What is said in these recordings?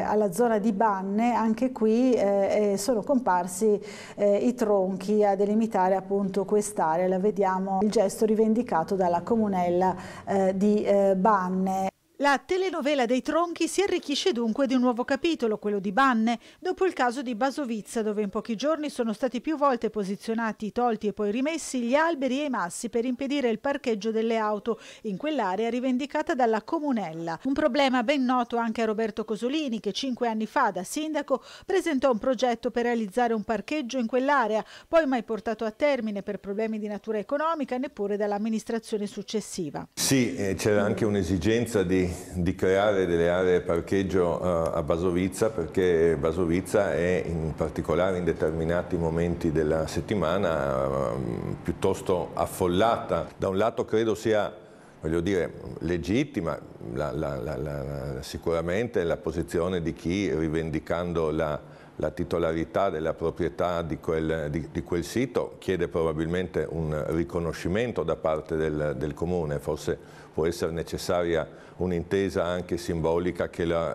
Eh, alla zona di Banne, anche qui eh, sono comparsi eh, i tronchi a delimitare appunto quest'area. La vediamo il gesto rivendicato dalla comunella eh, di eh, Banne. La telenovela dei tronchi si arricchisce dunque di un nuovo capitolo, quello di Banne, dopo il caso di Basovizza, dove in pochi giorni sono stati più volte posizionati, tolti e poi rimessi gli alberi e i massi per impedire il parcheggio delle auto in quell'area rivendicata dalla Comunella. Un problema ben noto anche a Roberto Cosolini, che cinque anni fa da sindaco presentò un progetto per realizzare un parcheggio in quell'area, poi mai portato a termine per problemi di natura economica, neppure dall'amministrazione successiva. Sì, eh, c'era anche un'esigenza di di, creare delle aree parcheggio eh, a Basovizza perché Basovizza è in particolare in determinati momenti della settimana eh, piuttosto affollata. Da un lato credo sia voglio dire, legittima la, la, la, sicuramente la posizione di chi rivendicando la la titolarità della proprietà di quel, di, di quel sito, chiede probabilmente un riconoscimento da parte del, del Comune, forse può essere necessaria un'intesa anche simbolica che la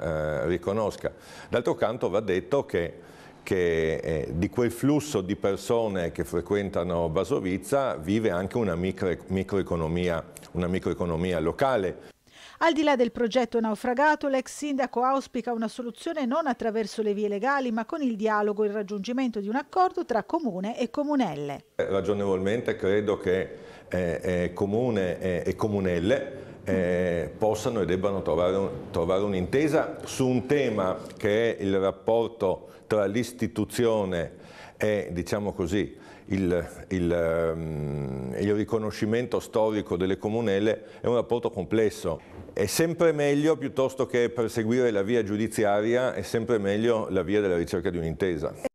eh, eh, riconosca. D'altro canto va detto che che eh, di quel flusso di persone che frequentano Basovizza vive anche una microeconomia, una microeconomia locale. Al di là del progetto naufragato, l'ex sindaco auspica una soluzione non attraverso le vie legali, ma con il dialogo e il raggiungimento di un accordo tra comune e comunelle. Eh, ragionevolmente credo che eh, eh, comune e, e comunelle eh, possano e debbano trovare, un'intesa su un tema che è il rapporto tra l'istituzione è, diciamo così, il, il, ehm, il, riconoscimento storico delle comunelle è un rapporto complesso. È sempre meglio, piuttosto che perseguire la via giudiziaria, è sempre meglio la via della ricerca di un'intesa.